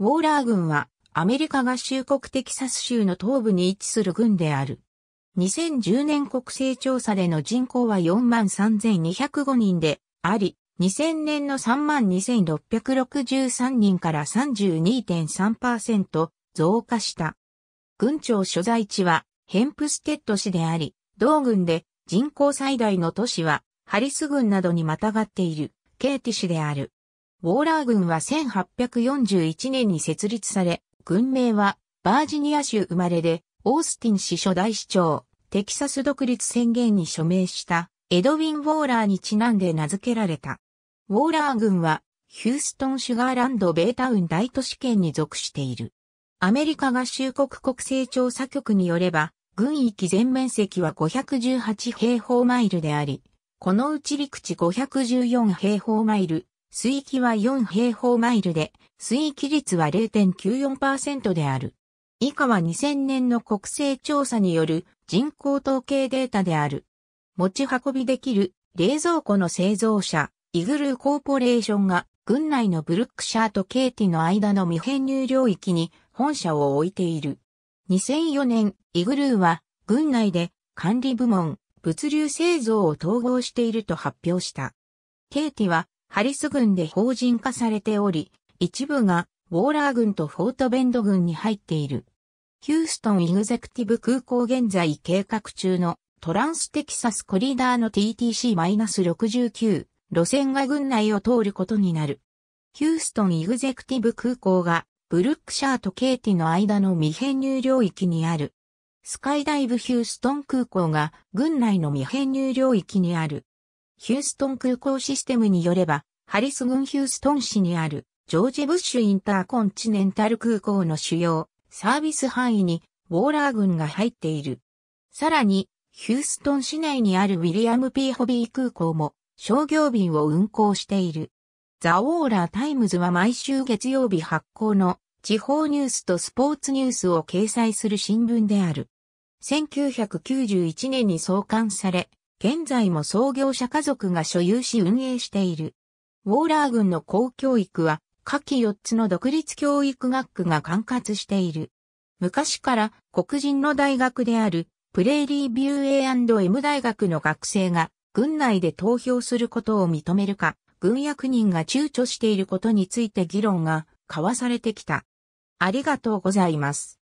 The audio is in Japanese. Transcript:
ウォーラー軍はアメリカ合衆国テキサス州の東部に位置する軍である。2010年国勢調査での人口は43,205人であり、2000年の32,663人から32.3%増加した。軍庁所在地はヘンプステッド市であり、同軍で人口最大の都市はハリス軍などにまたがっているケーティ市である。ウォーラー軍は1841年に設立され、軍名はバージニア州生まれで、オースティン市初代市長、テキサス独立宣言に署名したエドウィン・ウォーラーにちなんで名付けられた。ウォーラー軍はヒューストン・シュガーランド・ベータウン大都市圏に属している。アメリカ合衆国国勢調査局によれば、軍域全面積は518平方マイルであり、このうち陸地514平方マイル、水域は4平方マイルで、水域率は0.94%である。以下は2000年の国勢調査による人口統計データである。持ち運びできる冷蔵庫の製造者、イグルーコーポレーションが、軍内のブルックシャーとケイティの間の未編入領域に本社を置いている。2004年、イグルーは、軍内で管理部門、物流製造を統合していると発表した。ケイティは、ハリス軍で法人化されており、一部がウォーラー軍とフォートベンド軍に入っている。ヒューストンイグゼクティブ空港現在計画中のトランステキサスコリダーの TTC-69 路線が軍内を通ることになる。ヒューストンイグゼクティブ空港がブルックシャーとケイティの間の未編入領域にある。スカイダイブヒューストン空港が軍内の未編入領域にある。ヒューストン空港システムによれば、ハリス郡ヒューストン市にあるジョージ・ブッシュ・インターコンチネンタル空港の主要サービス範囲にウォーラー郡が入っている。さらに、ヒューストン市内にあるウィリアム・ P・ ホビー空港も商業便を運航している。ザ・ウォーラー・タイムズは毎週月曜日発行の地方ニュースとスポーツニュースを掲載する新聞である。1991年に創刊され、現在も創業者家族が所有し運営している。ウォーラー軍の公教育は、下記4つの独立教育学区が管轄している。昔から黒人の大学であるプレイリービュー A&M 大学の学生が軍内で投票することを認めるか、軍役人が躊躇していることについて議論が交わされてきた。ありがとうございます。